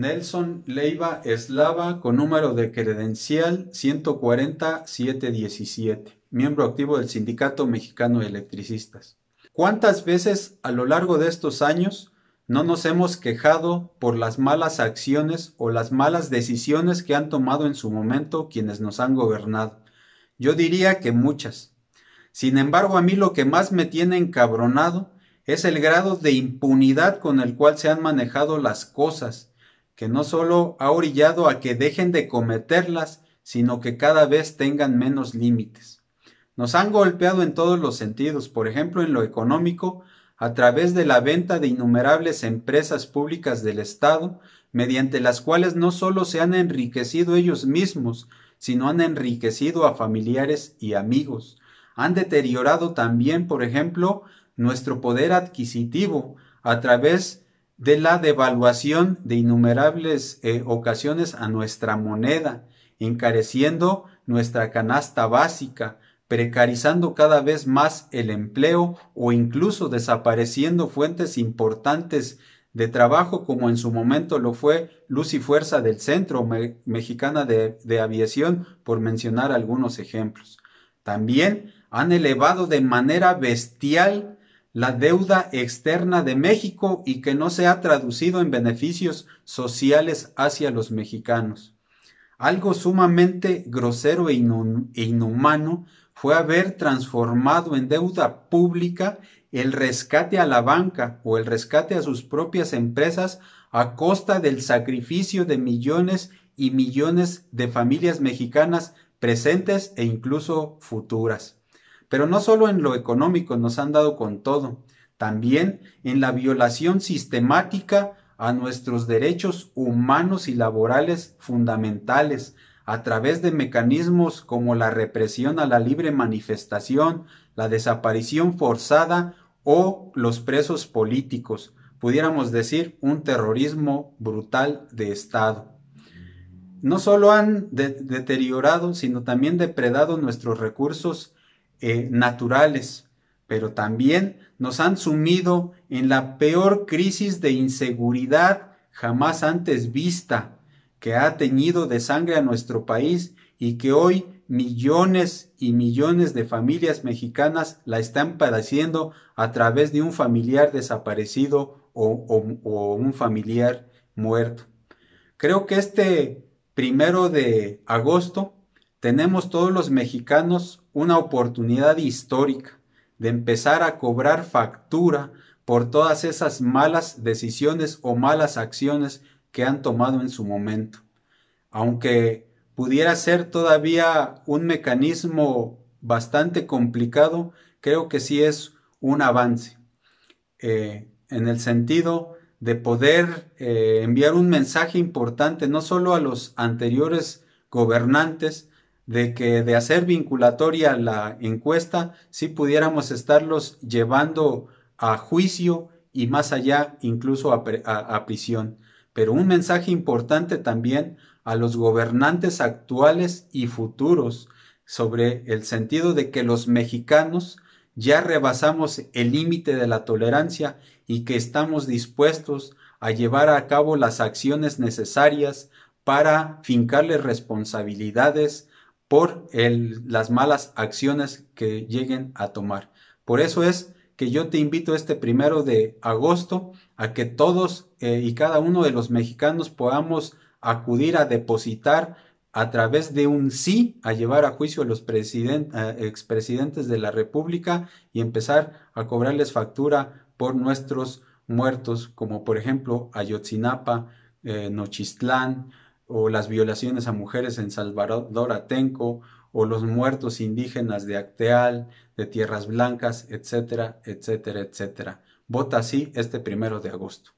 Nelson Leiva Eslava con número de credencial 14717, miembro activo del Sindicato Mexicano de Electricistas. ¿Cuántas veces a lo largo de estos años no nos hemos quejado por las malas acciones o las malas decisiones que han tomado en su momento quienes nos han gobernado? Yo diría que muchas. Sin embargo, a mí lo que más me tiene encabronado es el grado de impunidad con el cual se han manejado las cosas que no solo ha orillado a que dejen de cometerlas, sino que cada vez tengan menos límites. Nos han golpeado en todos los sentidos, por ejemplo en lo económico, a través de la venta de innumerables empresas públicas del Estado, mediante las cuales no solo se han enriquecido ellos mismos, sino han enriquecido a familiares y amigos. Han deteriorado también, por ejemplo, nuestro poder adquisitivo a través de la devaluación de innumerables eh, ocasiones a nuestra moneda, encareciendo nuestra canasta básica, precarizando cada vez más el empleo o incluso desapareciendo fuentes importantes de trabajo como en su momento lo fue Luz y Fuerza del Centro Mexicana de, de Aviación, por mencionar algunos ejemplos. También han elevado de manera bestial la deuda externa de México y que no se ha traducido en beneficios sociales hacia los mexicanos. Algo sumamente grosero e, e, inhumano fue haber transformado en deuda pública el rescate a la banca o el rescate a sus propias empresas a costa del sacrificio de millones y millones de familias mexicanas presentes e incluso futuras. Pero no solo en lo económico nos han dado con todo, también en la violación sistemática a nuestros derechos humanos y laborales fundamentales a través de mecanismos como la represión a la libre manifestación, la desaparición forzada o los presos políticos, pudiéramos decir un terrorismo brutal de Estado. No solo han deteriorado, sino también depredado nuestros recursos eh, naturales, pero también nos han sumido en la peor crisis de inseguridad jamás antes vista, que ha teñido de sangre a nuestro país y que hoy millones y millones de familias mexicanas la están padeciendo a través de un familiar desaparecido o un familiar muerto. Creo que este primero de agosto tenemos todos los mexicanos una oportunidad histórica de empezar a cobrar factura por todas esas malas decisiones o malas acciones que han tomado en su momento. Aunque pudiera ser todavía un mecanismo bastante complicado, creo que sí es un avance eh, en el sentido de poder eh, enviar un mensaje importante no solo a los anteriores gobernantes, de que de hacer vinculatoria la encuesta, si sí pudiéramos estarlos llevando a juicio y más allá incluso a, prisión. Pero un mensaje importante también a los gobernantes actuales y futuros sobre el sentido de que los mexicanos ya rebasamos el límite de la tolerancia y que estamos dispuestos a llevar a cabo las acciones necesarias para fincarles responsabilidades por las malas acciones que lleguen a tomar. Por eso es que yo te invito este primero de agosto a que todos eh, y cada uno de los mexicanos podamos acudir a depositar a través de un sí a llevar a juicio a los expresidentes de la República y empezar a cobrarles factura por nuestros muertos, como por ejemplo Ayotzinapa, eh, Nochistlán, o las violaciones a mujeres en Salvador Atenco, o los muertos indígenas de Acteal, de Tierras Blancas, etcétera, etcétera, etcétera. Vota sí este primero de agosto.